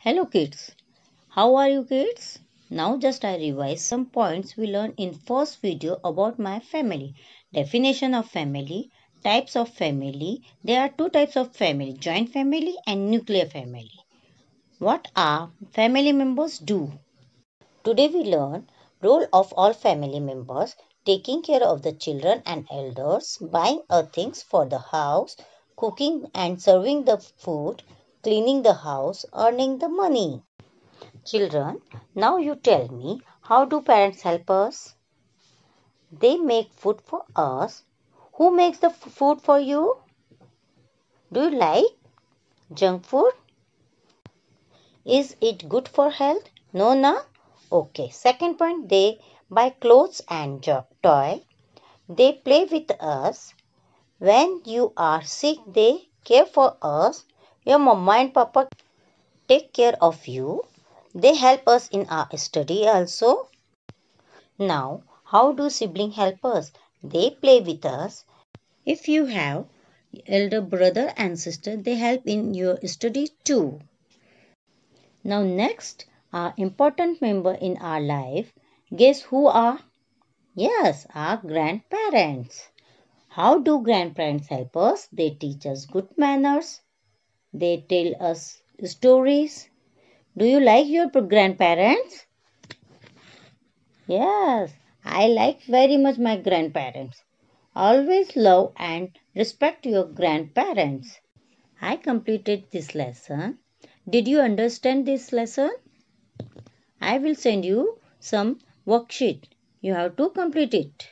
Hello kids. How are you kids? Now just I revise some points we learned in first video about my family. Definition of family, types of family. There are two types of family, joint family and nuclear family. What are family members do? Today we learn role of all family members, taking care of the children and elders, buying a things for the house, cooking and serving the food, cleaning the house, earning the money. Children, now you tell me, how do parents help us? They make food for us. Who makes the food for you? Do you like junk food? Is it good for health? No, na? Okay. Second point, they buy clothes and job toy. They play with us. When you are sick, they care for us. Your mama and papa take care of you. They help us in our study also. Now, how do sibling help us? They play with us. If you have elder brother and sister, they help in your study too. Now next, our important member in our life, guess who are? Yes, our grandparents. How do grandparents help us? They teach us good manners. They tell us stories. Do you like your grandparents? Yes, I like very much my grandparents. Always love and respect your grandparents. I completed this lesson. Did you understand this lesson? I will send you some worksheet. You have to complete it.